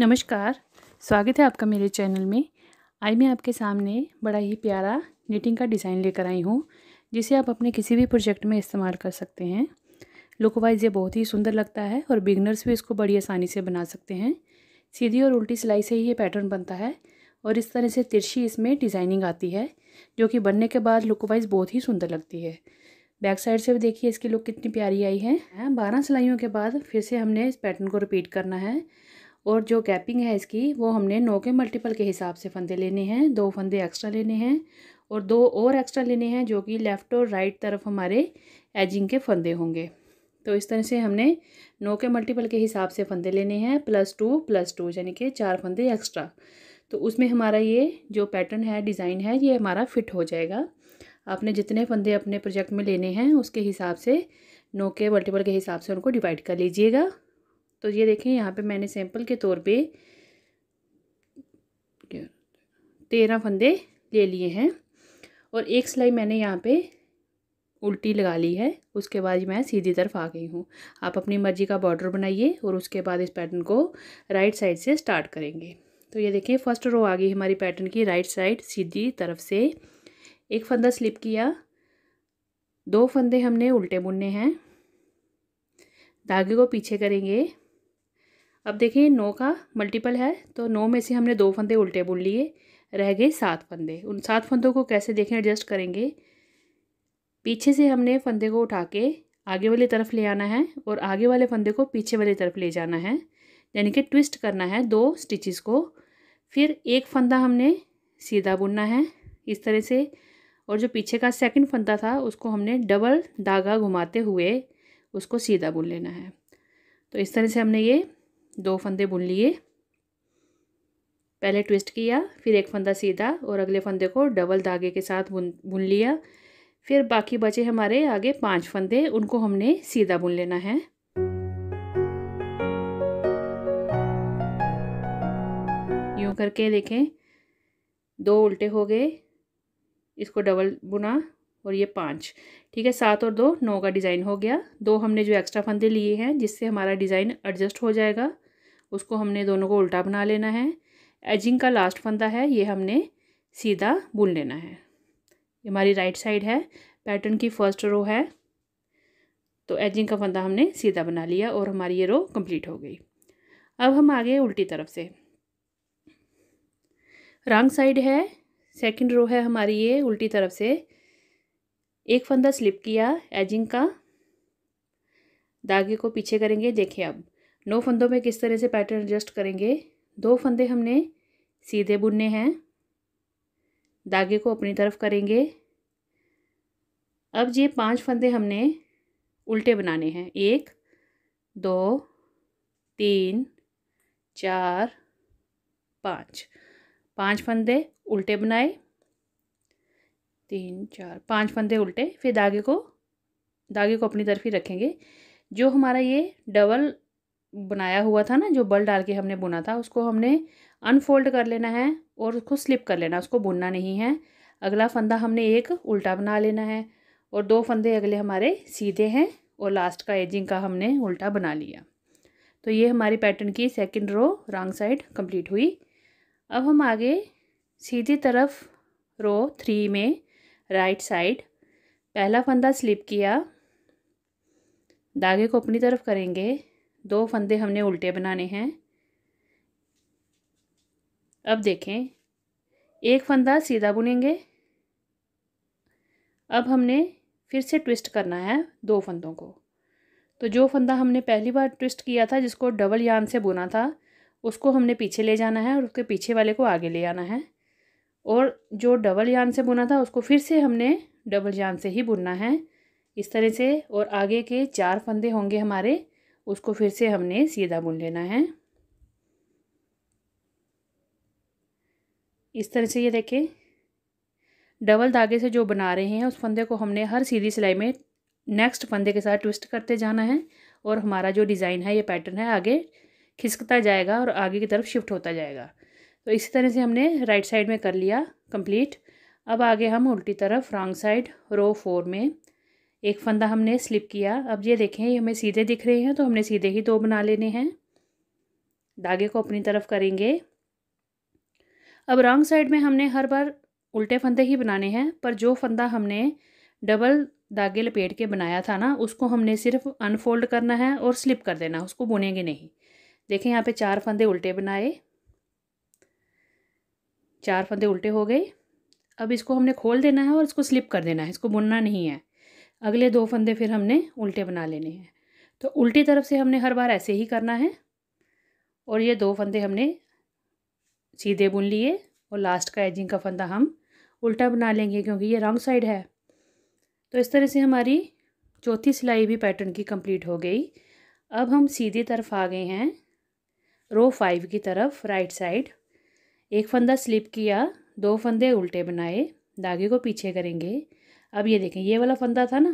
नमस्कार स्वागत है आपका मेरे चैनल में आज मैं आपके सामने बड़ा ही प्यारा निटिंग का डिज़ाइन लेकर आई हूँ जिसे आप अपने किसी भी प्रोजेक्ट में इस्तेमाल कर सकते हैं लुक वाइज ये बहुत ही सुंदर लगता है और बिगनर्स भी इसको बड़ी आसानी से बना सकते हैं सीधी और उल्टी सिलाई से ही ये पैटर्न बनता है और इस तरह से तिरछी इसमें डिज़ाइनिंग आती है जो कि बनने के बाद लुक वाइज बहुत ही सुंदर लगती है बैक साइड से भी देखिए इसकी लुक कितनी प्यारी आई है बारह सिलाइयों के बाद फिर से हमने इस पैटर्न को रिपीट करना है और जो गैपिंग है इसकी वो हमने नौ के मल्टीपल के हिसाब से फंदे लेने हैं दो फंदे एक्स्ट्रा लेने हैं और दो और एक्स्ट्रा लेने हैं जो कि लेफ़्ट और राइट तरफ हमारे एजिंग के फंदे होंगे तो इस तरह से हमने नौ के मल्टीपल के हिसाब से फंदे लेने हैं प्लस टू प्लस टू यानी कि चार फंदे एक्स्ट्रा तो उसमें हमारा ये जो पैटर्न है डिज़ाइन है ये हमारा फिट हो जाएगा आपने जितने फंदे अपने प्रोजेक्ट में लेने हैं उसके हिसाब से नौ के मल्टीपल के हिसाब से उनको डिवाइड कर लीजिएगा तो ये देखें यहाँ पे मैंने सैंपल के तौर पे तेरह फंदे ले लिए हैं और एक सिलाई मैंने यहाँ पे उल्टी लगा ली है उसके बाद मैं सीधी तरफ आ गई हूँ आप अपनी मर्जी का बॉर्डर बनाइए और उसके बाद इस पैटर्न को राइट साइड से स्टार्ट करेंगे तो ये देखें फर्स्ट रो आ गई हमारी पैटर्न की राइट साइड सीधी तरफ से एक फंदा स्लिप किया दो फंदे हमने उल्टे बुनने हैं धागे को पीछे करेंगे अब देखिए नौ का मल्टीपल है तो नौ में से हमने दो फंदे उल्टे बुन लिए रह गए सात फंदे उन सात फंदों को कैसे देखें एडजस्ट करेंगे पीछे से हमने फंदे को उठा के आगे वाली तरफ ले आना है और आगे वाले फंदे को पीछे वाली तरफ ले जाना है यानी कि ट्विस्ट करना है दो स्टिचेस को फिर एक फंदा हमने सीधा बुनना है इस तरह से और जो पीछे का सेकंड फंदा था उसको हमने डबल धागा घुमाते हुए उसको सीधा बुन लेना है तो इस तरह से हमने ये दो फंदे बुन लिए पहले ट्विस्ट किया फिर एक फंदा सीधा और अगले फंदे को डबल धागे के साथ बुन बुन लिया फिर बाकी बचे हमारे आगे पांच फंदे उनको हमने सीधा बुन लेना है यूं करके देखें दो उल्टे हो गए इसको डबल बुना और ये पाँच ठीक है सात और दो नौ का डिज़ाइन हो गया दो हमने जो एक्स्ट्रा फंदे लिए हैं जिससे हमारा डिज़ाइन एडजस्ट हो जाएगा उसको हमने दोनों को उल्टा बना लेना है एजिंग का लास्ट फंदा है ये हमने सीधा बुन लेना है ये हमारी राइट साइड है पैटर्न की फर्स्ट रो है तो एजिंग का फंदा हमने सीधा बना लिया और हमारी ये रो कंप्लीट हो गई अब हम आगे उल्टी तरफ से रॉन्ग साइड है सेकंड रो है हमारी ये उल्टी तरफ से एक फंदा स्लिप किया एजिंग का धागे को पीछे करेंगे देखिए अब नौ फंदों में किस तरह से पैटर्न एडजस्ट करेंगे दो फंदे हमने सीधे बुनने हैं धागे को अपनी तरफ करेंगे अब ये पांच फंदे हमने उल्टे बनाने हैं एक दो तीन चार पाँच पांच फंदे उल्टे बनाए तीन चार पांच फंदे उल्टे फिर धागे को धागे को अपनी तरफ ही रखेंगे जो हमारा ये डबल बनाया हुआ था ना जो बल डाल के हमने बुना था उसको हमने अनफोल्ड कर लेना है और उसको स्लिप कर लेना उसको बुनना नहीं है अगला फंदा हमने एक उल्टा बना लेना है और दो फंदे अगले हमारे सीधे हैं और लास्ट का एजिंग का हमने उल्टा बना लिया तो ये हमारी पैटर्न की second row wrong side complete हुई अब हम आगे सीधी तरफ रो थ्री में राइट साइड पहला फंदा स्लिप किया धागे को अपनी तरफ करेंगे दो फंदे हमने उल्टे बनाने हैं अब देखें एक फंदा सीधा बुनेंगे अब हमने फिर से ट्विस्ट करना है दो फंदों को तो जो फंदा हमने पहली बार ट्विस्ट किया था जिसको डबल यान से बुना था उसको हमने पीछे ले जाना है और उसके पीछे वाले को आगे ले आना है और जो डबल यान से बुना था उसको फिर से हमने डबल यान से ही बुनना है इस तरह से और आगे के चार फंदे होंगे हमारे उसको फिर से हमने सीधा बुन लेना है इस तरह से ये देखें डबल धागे से जो बना रहे हैं उस फंदे को हमने हर सीधी सिलाई में नेक्स्ट फंदे के साथ ट्विस्ट करते जाना है और हमारा जो डिज़ाइन है ये पैटर्न है आगे खिसकता जाएगा और आगे की तरफ शिफ्ट होता जाएगा तो इसी तरह से हमने राइट साइड में कर लिया कंप्लीट अब आगे हम उल्टी तरफ रॉन्ग साइड रो फोर में एक फंदा हमने स्लिप किया अब ये देखें ये हमें सीधे दिख रहे हैं तो हमने सीधे ही दो बना लेने हैं धागे को अपनी तरफ करेंगे अब रॉन्ग साइड में हमने हर बार उल्टे फंदे ही बनाने हैं पर जो फंदा हमने डबल धागे लपेट के बनाया था ना उसको हमने सिर्फ अनफोल्ड करना है और स्लिप कर देना उसको बुनेंगे नहीं देखें यहाँ पे चार फंदे उल्टे बनाए चार फंदे उल्टे हो गए अब इसको हमने खोल देना है और इसको स्लिप कर देना है इसको बुनना नहीं है अगले दो फंदे फिर हमने उल्टे बना लेने हैं तो उल्टी तरफ से हमने हर बार ऐसे ही करना है और ये दो फंदे हमने सीधे बुन लिए और लास्ट का एजिंग का फंदा हम उल्टा बना लेंगे क्योंकि ये रॉन्ग साइड है तो इस तरह से हमारी चौथी सिलाई भी पैटर्न की कंप्लीट हो गई अब हम सीधी तरफ आ गए हैं रो फाइव की तरफ राइट साइड एक फंदा स्लिप किया दो फंदे उल्टे बनाए धागे को पीछे करेंगे अब ये देखें ये वाला फंदा था ना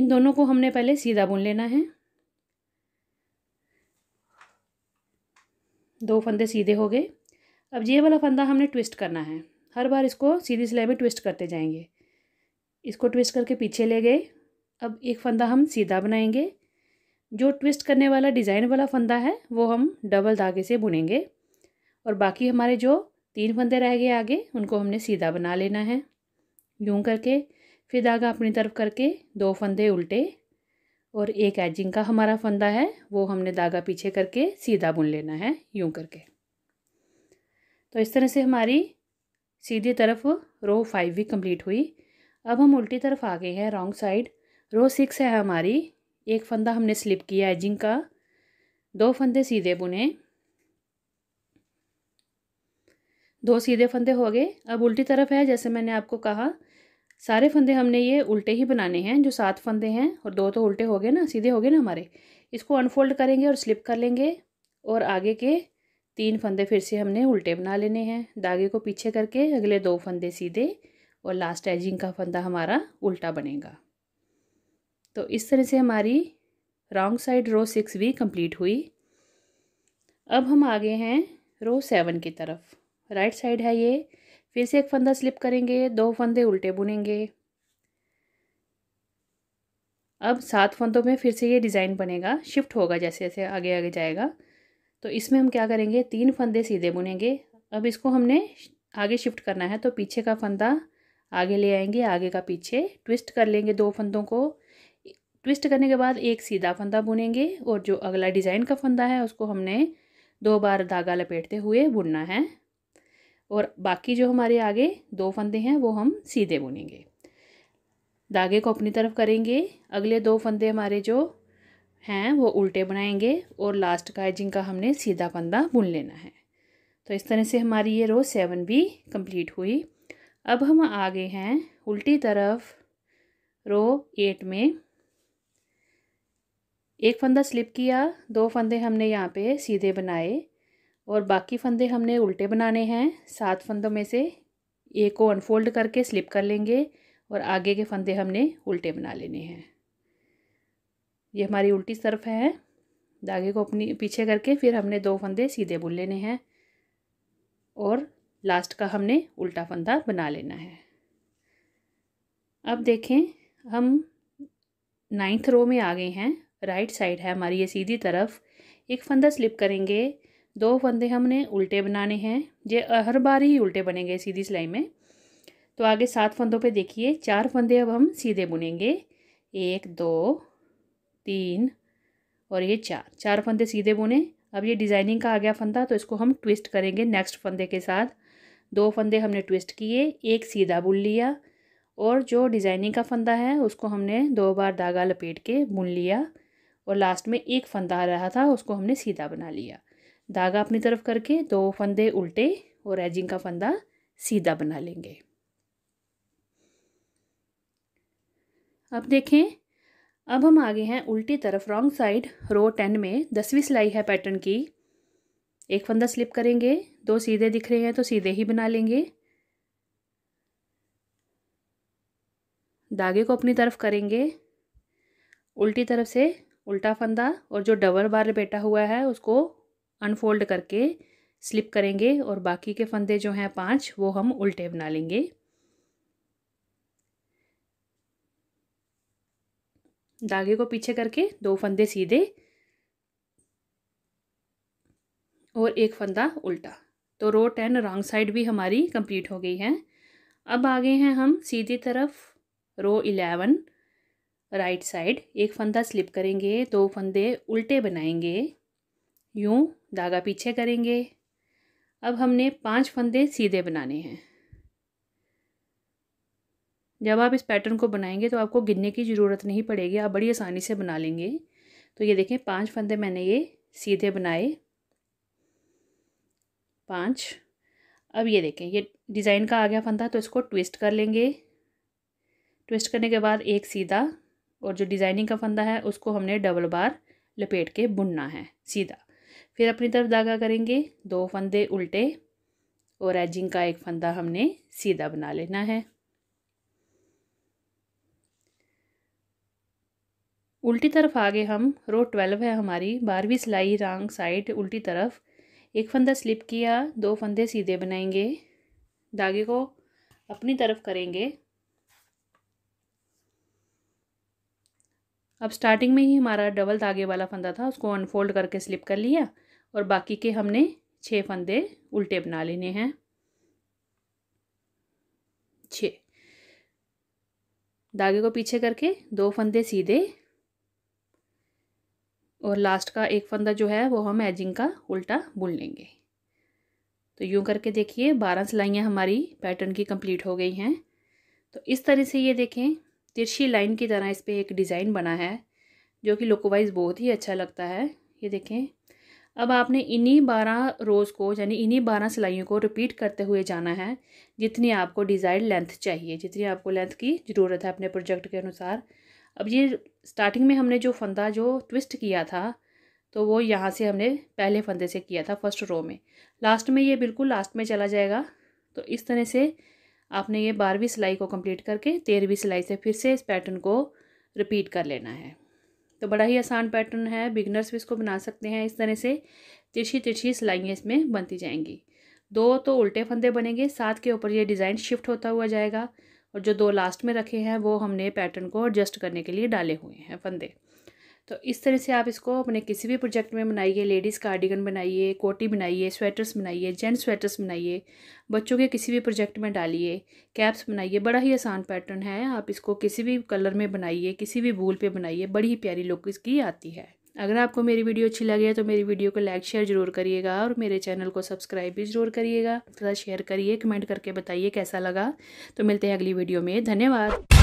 इन दोनों को हमने पहले सीधा बुन लेना है दो फंदे सीधे हो गए अब ये वाला फंदा हमने ट्विस्ट करना है हर बार इसको सीधी सिलाई में ट्विस्ट करते जाएंगे इसको ट्विस्ट करके पीछे ले गए अब एक फंदा हम सीधा बनाएंगे जो ट्विस्ट करने वाला डिज़ाइन वाला फंदा है वो हम डबल धागे से बुनेंगे और बाकी हमारे जो तीन फंदे रह गए आगे उनको हमने सीधा बना लेना है यूं करके फिर धागा अपनी तरफ करके दो फंदे उल्टे और एक एजिंग का हमारा फंदा है वो हमने धागा पीछे करके सीधा बुन लेना है यूं करके तो इस तरह से हमारी सीधी तरफ रो फाइव भी कंप्लीट हुई अब हम उल्टी तरफ आ गए हैं रॉन्ग साइड रो सिक्स है हमारी एक फंदा हमने स्लिप किया एजिंग का दो फंदे सीधे बुने दो सीधे फंदे हो गए अब उल्टी तरफ है जैसे मैंने आपको कहा सारे फंदे हमने ये उल्टे ही बनाने हैं जो सात फंदे हैं और दो तो उल्टे हो गए ना सीधे हो गए ना हमारे इसको अनफोल्ड करेंगे और स्लिप कर लेंगे और आगे के तीन फंदे फिर से हमने उल्टे बना लेने हैं धागे को पीछे करके अगले दो फंदे सीधे और लास्ट एजिंग का फंदा हमारा उल्टा बनेगा तो इस तरह से हमारी रॉन्ग साइड रो सिक्स भी कंप्लीट हुई अब हम आगे हैं रो सेवन की तरफ राइट साइड है ये फिर से एक फंदा स्लिप करेंगे दो फंदे उल्टे बुनेंगे अब सात फंदों में फिर से ये डिज़ाइन बनेगा शिफ्ट होगा जैसे जैसे आगे आगे जाएगा तो इसमें हम क्या करेंगे तीन फंदे सीधे बुनेंगे अब इसको हमने आगे शिफ्ट करना है तो पीछे का फंदा आगे ले आएंगे आगे का पीछे ट्विस्ट कर लेंगे दो फंदों को ट्विस्ट करने के बाद एक सीधा फंदा बुनेंगे और जो अगला डिज़ाइन का फंदा है उसको हमने दो बार धागा लपेटते हुए बुनना है और बाकी जो हमारे आगे दो फंदे हैं वो हम सीधे बुनेंगे धागे को अपनी तरफ करेंगे अगले दो फंदे हमारे जो हैं वो उल्टे बनाएंगे और लास्ट का है जिनका हमने सीधा फंदा बुन लेना है तो इस तरह से हमारी ये रो सेवन भी कंप्लीट हुई अब हम आगे हैं उल्टी तरफ रो एट में एक फंदा स्लिप किया दो फंदे हमने यहाँ पे सीधे बनाए और बाकी फंदे हमने उल्टे बनाने हैं सात फंदों में से एक को अनफोल्ड करके स्लिप कर लेंगे और आगे के फंदे हमने उल्टे बना लेने हैं ये हमारी उल्टी तरफ है धागे को अपनी पीछे करके फिर हमने दो फंदे सीधे बुन लेने हैं और लास्ट का हमने उल्टा फंदा बना लेना है अब देखें हम नाइन्थ रो में आ गए हैं राइट साइड है हमारी ये सीधी तरफ एक फंदा स्लिप करेंगे दो फंदे हमने उल्टे बनाने हैं ये हर बार ही उल्टे बनेंगे सीधी सिलाई में तो आगे सात फंदों पे देखिए चार फंदे अब हम सीधे बुनेंगे एक दो तीन और ये चार चार फंदे सीधे बुने अब ये डिज़ाइनिंग का आ गया फंदा तो इसको हम ट्विस्ट करेंगे नेक्स्ट फंदे के साथ दो फंदे हमने ट्विस्ट किए एक सीधा बुन लिया और जो डिज़ाइनिंग का फंदा है उसको हमने दो बार धागा लपेट के बुन लिया और लास्ट में एक फंदा रहा था उसको हमने सीधा बना लिया धागा अपनी तरफ करके दो फंदे उल्टे और एजिंग का फंदा सीधा बना लेंगे अब देखें अब हम आगे हैं उल्टी तरफ रॉन्ग साइड रो टेन में दसवीं सिलाई है पैटर्न की एक फंदा स्लिप करेंगे दो सीधे दिख रहे हैं तो सीधे ही बना लेंगे धागे को अपनी तरफ करेंगे उल्टी तरफ से उल्टा फंदा और जो डबल बार बैठा हुआ है उसको अनफोल्ड करके स्लिप करेंगे और बाकी के फंदे जो हैं पांच वो हम उल्टे बना लेंगे धागे को पीछे करके दो फंदे सीधे और एक फंदा उल्टा तो रो टेन रॉन्ग साइड भी हमारी कंप्लीट हो गई है अब आगे हैं हम सीधी तरफ रो इलेवन राइट साइड एक फंदा स्लिप करेंगे दो फंदे उल्टे बनाएंगे यूँ धागा पीछे करेंगे अब हमने पांच फंदे सीधे बनाने हैं जब आप इस पैटर्न को बनाएंगे तो आपको गिनने की ज़रूरत नहीं पड़ेगी आप बड़ी आसानी से बना लेंगे तो ये देखें पांच फंदे मैंने ये सीधे बनाए पांच अब ये देखें ये डिज़ाइन का आ गया फंदा तो इसको ट्विस्ट कर लेंगे ट्विस्ट करने के बाद एक सीधा और जो डिज़ाइनिंग का फंदा है उसको हमने डबल बार लपेट के बुनना है सीधा फिर अपनी तरफ धागा करेंगे दो फंदे उल्टे और एजिंग का एक फंदा हमने सीधा बना लेना है उल्टी तरफ आगे हम रो ट्वेल्व है हमारी बारहवीं सिलाई रॉन्ग साइड उल्टी तरफ एक फंदा स्लिप किया दो फंदे सीधे बनाएंगे धागे को अपनी तरफ करेंगे अब स्टार्टिंग में ही हमारा डबल धागे वाला फंदा था उसको अनफोल्ड करके स्लिप कर लिया और बाकी के हमने छः फंदे उल्टे बना लेने हैं छ धागे को पीछे करके दो फंदे सीधे और लास्ट का एक फंदा जो है वो हम एजिंग का उल्टा बुन लेंगे तो यूं करके देखिए बारह सिलाइयाँ हमारी पैटर्न की कंप्लीट हो गई हैं तो इस तरह से ये देखें तिरछी लाइन की तरह इस पर एक डिज़ाइन बना है जो कि लुकवाइज बहुत ही अच्छा लगता है ये देखें अब आपने इन्हीं बारह रोज़ को यानी इन्हीं बारह सिलाइयों को रिपीट करते हुए जाना है जितनी आपको डिज़ायर्ड लेंथ चाहिए जितनी आपको लेंथ की ज़रूरत है अपने प्रोजेक्ट के अनुसार अब ये स्टार्टिंग में हमने जो फंदा जो ट्विस्ट किया था तो वो यहाँ से हमने पहले फंदे से किया था फर्स्ट रो में लास्ट में ये बिल्कुल लास्ट में चला जाएगा तो इस तरह से आपने ये बारहवीं सिलाई को कम्प्लीट करके तेरहवीं सिलाई से फिर से इस पैटर्न को रिपीट कर लेना है तो बड़ा ही आसान पैटर्न है बिगनर्स भी इसको बना सकते हैं इस तरह से तिरछी तिरछी सिलाइयाँ इसमें बनती जाएंगी दो तो उल्टे फंदे बनेंगे सात के ऊपर ये डिज़ाइन शिफ्ट होता हुआ जाएगा और जो दो लास्ट में रखे हैं वो हमने पैटर्न को एडजस्ट करने के लिए डाले हुए हैं फंदे तो इस तरह से आप इसको अपने किसी भी प्रोजेक्ट में बनाइए लेडीज़ कार्डिगन बनाइए कोटी बनाइए स्वेटर्स बनाइए जेंट्स स्वेटर्स बनाइए बच्चों के किसी भी प्रोजेक्ट में डालिए कैप्स बनाइए बड़ा ही आसान पैटर्न है आप इसको किसी भी कलर में बनाइए किसी भी भूल पर बनाइए बड़ी ही प्यारी लुक इसकी आती है अगर आपको मेरी वीडियो अच्छी लगे तो मेरी वीडियो को लाइक शेयर जरूर करिएगा और मेरे चैनल को सब्सक्राइब भी जरूर करिएगा थोड़ा शेयर करिए कमेंट करके बताइए कैसा लगा तो मिलते हैं अगली वीडियो में धन्यवाद